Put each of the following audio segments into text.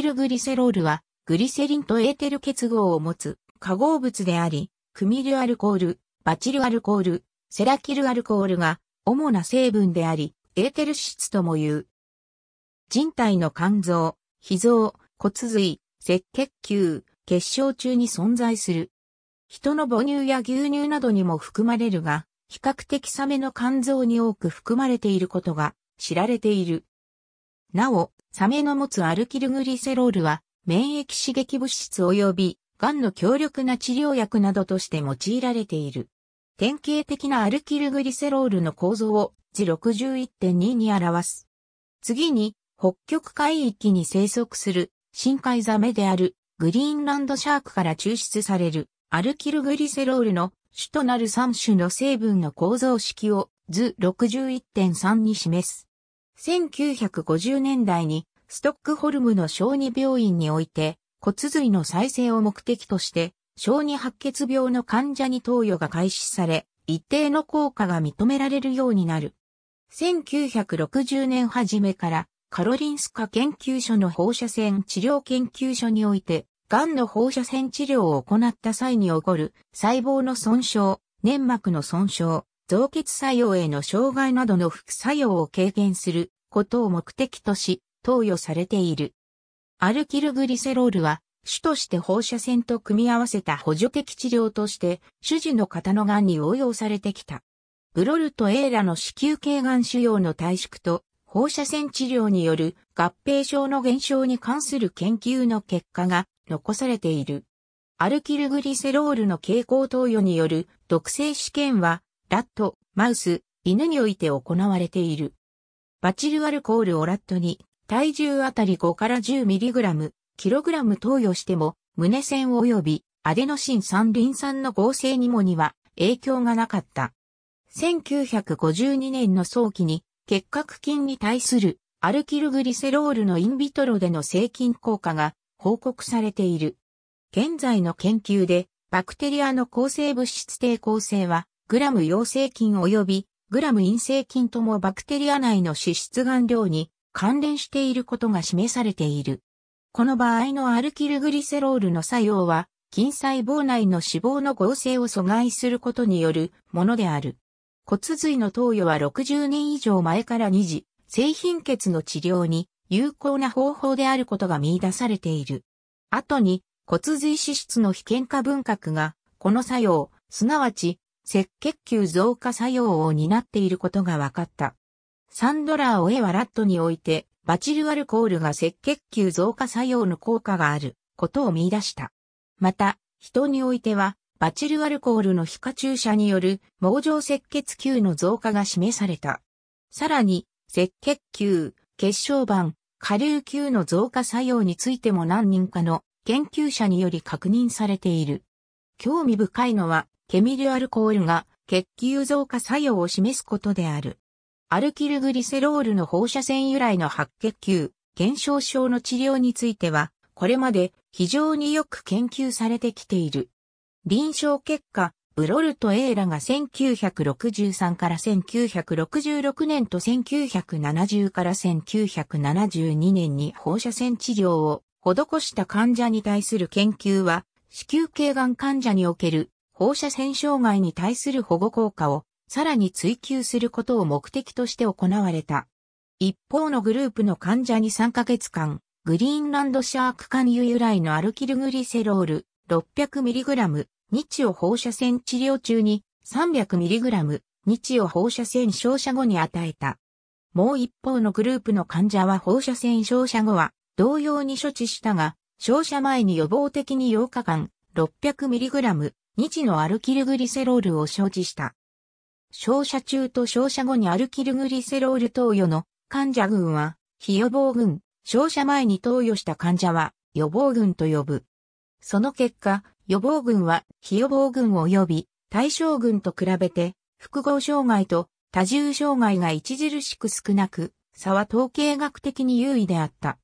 エーテルグリセロールは、グリセリンとエーテル結合を持つ化合物であり、クミルアルコール、バチルアルコール、セラキルアルコールが主な成分であり、エーテル質とも言う。人体の肝臓、脾臓、骨髄、赤血球、結晶中に存在する。人の母乳や牛乳などにも含まれるが、比較的サメの肝臓に多く含まれていることが知られている。なお、サメの持つアルキルグリセロールは、免疫刺激物質及び、癌の強力な治療薬などとして用いられている。典型的なアルキルグリセロールの構造を字61.2に表す。次に、北極海域に生息する深海ザメであるグリーンランドシャークから抽出されるアルキルグリセロールの主となる3種の成分の構造式を図61.3に示す。1950年代にストックホルムの小児病院において骨髄の再生を目的として小児白血病の患者に投与が開始され一定の効果が認められるようになる。1960年初めからカロリンスカ研究所の放射線治療研究所において、癌の放射線治療を行った際に起こる細胞の損傷、粘膜の損傷、造血作用への障害などの副作用を軽減することを目的とし、投与されている。アルキルグリセロールは、主として放射線と組み合わせた補助的治療として、主治の方の癌に応用されてきた。グロルとエーラの子宮頸癌腫瘍の退縮と、放射線治療による合併症の減少に関する研究の結果が残されている。アルキルグリセロールの蛍光投与による毒性試験はラット、マウス、犬において行われている。バチルアルコールをラットに体重あたり5から 10mg、kg 投与しても、胸腺及びアデノシン三リン酸の合成にもには影響がなかった。1952年の早期に結核菌に対するアルキルグリセロールのインビトロでの生菌効果が報告されている。現在の研究でバクテリアの抗生物質抵抗性はグラム陽性菌及びグラム陰性菌ともバクテリア内の脂質含量に関連していることが示されている。この場合のアルキルグリセロールの作用は、筋細胞内の脂肪の合成を阻害することによるものである。骨髄の投与は60年以上前から2次、性貧血の治療に有効な方法であることが見出されている。後に骨髄脂質の非喧化分割が、この作用、すなわち赤血球増加作用を担っていることが分かった。サンドラーをエはラットにおいて、バチルアルコールが赤血球増加作用の効果があることを見出した。また、人においては、バチルアルコールの皮下注射による網状赤血球の増加が示された。さらに、赤血球、血小板、下流球の増加作用についても何人かの研究者により確認されている。興味深いのは、ケミルアルコールが血球増加作用を示すことである。アルキルグリセロールの放射線由来の白血球減少症の治療については、これまで非常によく研究されてきている。臨床結果、ブロルとエーラが1963から1966年と1970から1972年に放射線治療を施した患者に対する研究は、子宮頸がん患者における放射線障害に対する保護効果をさらに追求することを目的として行われた。一方のグループの患者に3ヶ月間、グリーンランドシャーク肝油由来のアルキルグリセロール 600mg 日を放射線治療中に 300mg 日を放射線照射後に与えた。もう一方のグループの患者は放射線照射後は同様に処置したが、照射前に予防的に8日間 600mg 日のアルキルグリセロールを生じした。照射中と照射後にアルキルグリセロール投与の患者群は、非予防群、照射前に投与した患者は予防群と呼ぶ。その結果、予防群は非予防群を呼び、対象群と比べて複合障害と多重障害が著しく少なく、差は統計学的に優位であった。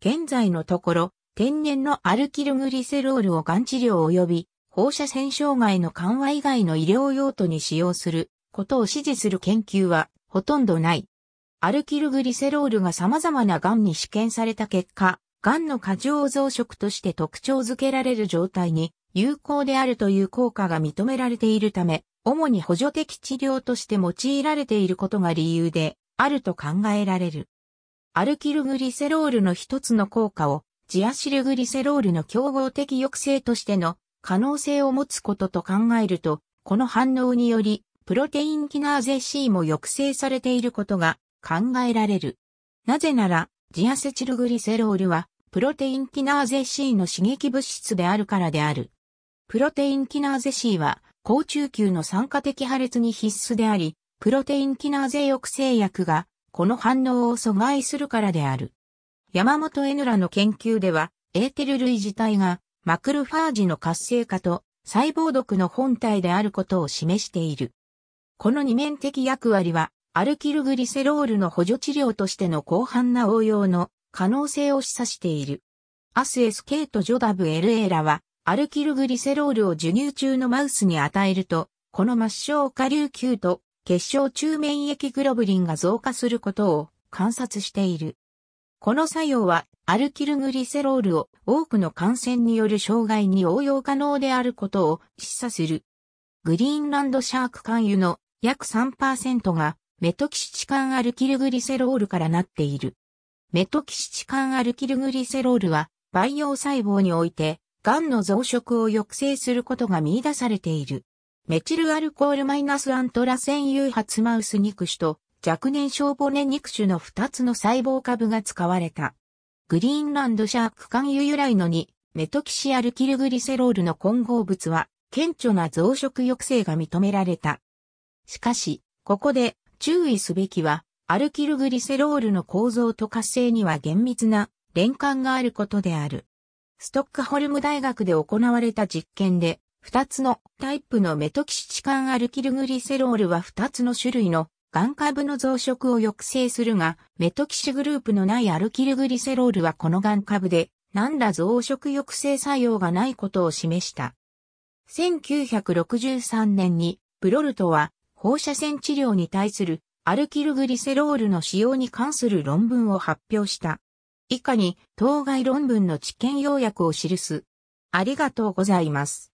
現在のところ、天然のアルキルグリセロールをがん治療及び放射線障害の緩和以外の医療用途に使用することを支持する研究はほとんどない。アルキルグリセロールが様々な癌に試験された結果、癌の過剰増殖として特徴づけられる状態に有効であるという効果が認められているため、主に補助的治療として用いられていることが理由であると考えられる。アルキルグリセロールの一つの効果をジアシルグリセロールの競合的抑制としての可能性を持つことと考えると、この反応により、プロテインキナーゼ C も抑制されていることが考えられる。なぜなら、ジアセチルグリセロールは、プロテインキナーゼ C の刺激物質であるからである。プロテインキナーゼ C は、高中級の酸化的破裂に必須であり、プロテインキナーゼ抑制薬が、この反応を阻害するからである。山本エヌラの研究では、エーテル類自体がマクロファージの活性化と細胞毒の本体であることを示している。この二面的役割は、アルキルグリセロールの補助治療としての広範な応用の可能性を示唆している。アスエスケートジョダブエルエーラは、アルキルグリセロールを授乳中のマウスに与えると、この末梢下流球と結晶中免疫グロブリンが増加することを観察している。この作用はアルキルグリセロールを多くの感染による障害に応用可能であることを示唆する。グリーンランドシャーク肝油の約3%がメトキシチカンアルキルグリセロールからなっている。メトキシチカンアルキルグリセロールは培養細胞において癌の増殖を抑制することが見出されている。メチルアルコールマイナスアントラセン誘発マウス肉種と若年小骨肉種の2つの細胞株が使われた。グリーンランドシャーク関油由来の2、メトキシアルキルグリセロールの混合物は、顕著な増殖抑制が認められた。しかし、ここで注意すべきは、アルキルグリセロールの構造と活性には厳密な連関があることである。ストックホルム大学で行われた実験で、2つのタイプのメトキシチカンアルキルグリセロールは2つの種類の眼下部の増殖を抑制するが、メトキシグループのないアルキルグリセロールはこの眼下部で、何ら増殖抑制作用がないことを示した。1963年に、プロルトは、放射線治療に対するアルキルグリセロールの使用に関する論文を発表した。以下に、当該論文の知見要約を記す。ありがとうございます。